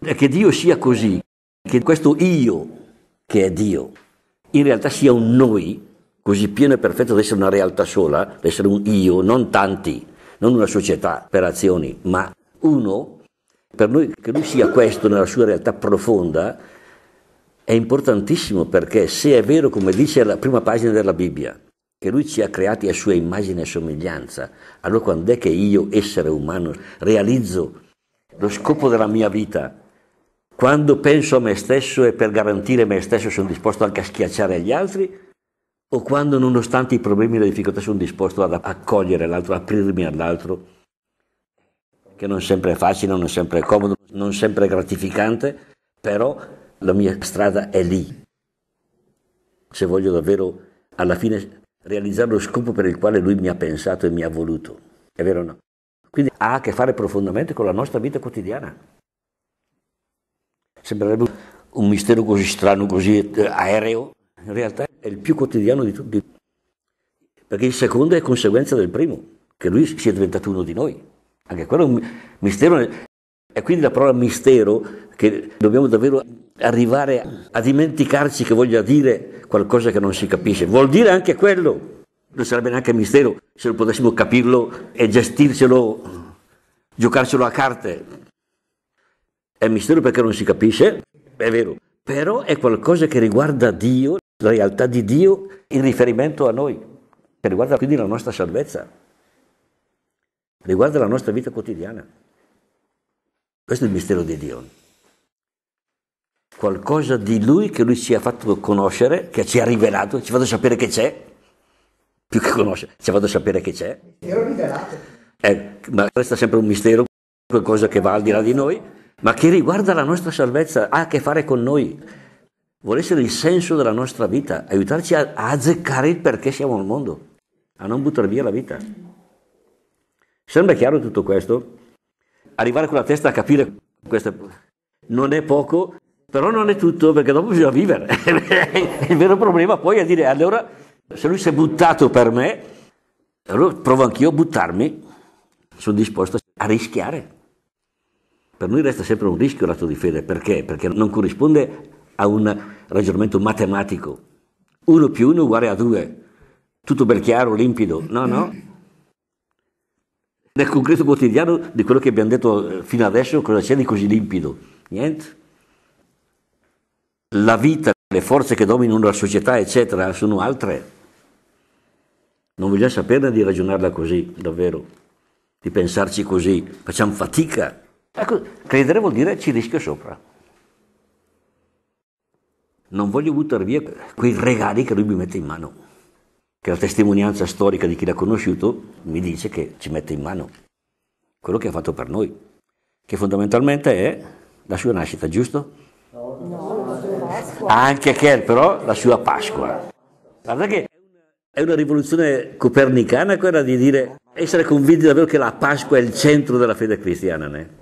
è Che Dio sia così, che questo io, che è Dio, in realtà sia un noi, così pieno e perfetto da essere una realtà sola, da essere un io, non tanti, non una società per azioni, ma uno, per noi che lui sia questo nella sua realtà profonda, è importantissimo perché se è vero, come dice la prima pagina della Bibbia, che lui ci ha creati a sua immagine e somiglianza, allora quando è che io, essere umano, realizzo lo scopo della mia vita? Quando penso a me stesso e per garantire me stesso sono disposto anche a schiacciare gli altri? O quando nonostante i problemi e le difficoltà sono disposto ad accogliere l'altro, aprirmi all'altro? Che non sempre è facile, non sempre è comodo, non sempre è gratificante, però la mia strada è lì. Se voglio davvero alla fine realizzare lo scopo per il quale lui mi ha pensato e mi ha voluto. È vero o no? Quindi ha a che fare profondamente con la nostra vita quotidiana. Sembrerebbe un mistero così strano, così eh, aereo. In realtà è il più quotidiano di tutti. Perché il secondo è conseguenza del primo, che lui sia diventato uno di noi. Anche quello è un mistero. E quindi la parola mistero, che dobbiamo davvero arrivare a dimenticarci che voglia dire qualcosa che non si capisce, vuol dire anche quello. Non sarebbe neanche mistero se lo potessimo capirlo e gestircelo, giocarcelo a carte. È un mistero perché non si capisce, è vero, però è qualcosa che riguarda Dio, la realtà di Dio in riferimento a noi, che riguarda quindi la nostra salvezza, riguarda la nostra vita quotidiana. Questo è il mistero di Dio. Qualcosa di Lui che Lui ci ha fatto conoscere, che ci ha rivelato, ci ha fatto sapere che c'è, più che conoscere, ci ha fatto sapere che c'è. Mistero rivelato. Eh, ma resta sempre un mistero, qualcosa che va al di là di noi ma che riguarda la nostra salvezza, ha a che fare con noi. Vuole essere il senso della nostra vita, aiutarci a, azzeccare il perché siamo al mondo, a non buttare via la vita. Sembra chiaro tutto questo? Arrivare con la testa a capire questo non è poco, però non è tutto, perché dopo bisogna vivere. il vero problema poi è dire, allora, se lui si è buttato per me, allora provo anch'io a buttarmi, sono disposto a rischiare. Per noi resta sempre un rischio l'atto di fede, perché? Perché non corrisponde a un ragionamento matematico. Uno più uno uguale a due, tutto bel chiaro, limpido. No, no. Nel concreto quotidiano di quello che abbiamo detto eh, fino adesso, cosa c'è di così limpido? Niente. La vita, le forze che dominano la società, eccetera, sono altre. Non vogliamo saperne di ragionarla così, davvero, di pensarci così. Facciamo fatica Ecco, credere vuol dire ci rischio sopra. Non voglio buttare via quei regali che lui mi mette in mano, che la testimonianza storica di chi l'ha conosciuto mi dice che ci mette in mano quello che ha fatto per noi, che fondamentalmente è la sua nascita, giusto? No, no. Anche che è però la sua Pasqua. Guarda che è una rivoluzione copernicana quella di dire essere convinti davvero che la Pasqua è il centro della fede cristiana, no?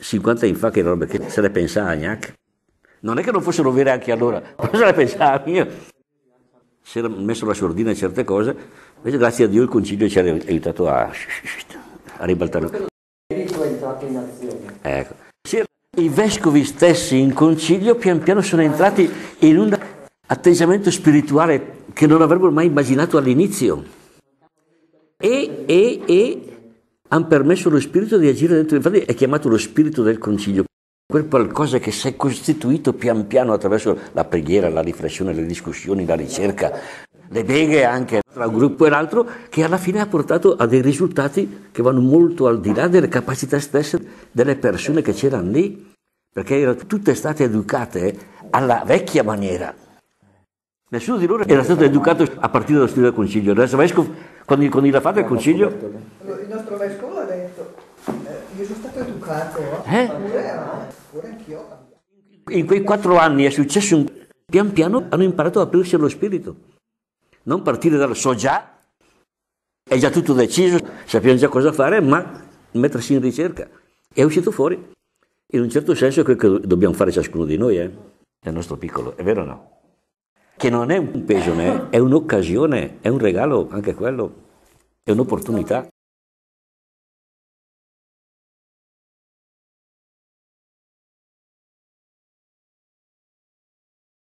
50 anni fa che roba, che se le pensava Agnac. Non è che non fossero vere anche allora, ma se le pensava io. Si era messo la sordina in certe cose, invece grazie a Dio il concilio ci ha aiutato a, a ribaltare. Ecco. I vescovi stessi in concilio pian piano sono entrati in un atteggiamento spirituale che non avrebbero mai immaginato all'inizio. E, e, e hanno permesso allo spirito di agire dentro, infatti è chiamato lo spirito del concilio, quel qualcosa che si è costituito pian piano attraverso la preghiera, la riflessione, le discussioni, la ricerca, le beghe anche tra un gruppo e l'altro, che alla fine ha portato a dei risultati che vanno molto al di là delle capacità stesse delle persone che c'erano lì, perché erano tutte state educate alla vecchia maniera. Nessuno di loro era stato educato a partire dallo studio del Consiglio. Adesso, quando, quando gli ha fatto il Consiglio, educato, eh? Pure, In quei quattro anni è successo un... Pian piano hanno imparato ad aprirsi allo spirito, non partire dal so già, è già tutto deciso, sappiamo già cosa fare, ma mettersi in ricerca. È uscito fuori. In un certo senso è quello che dobbiamo fare ciascuno di noi, eh? nel nostro piccolo, è vero o no? Che non è un peso, è un'occasione, è un regalo, anche quello, è un'opportunità.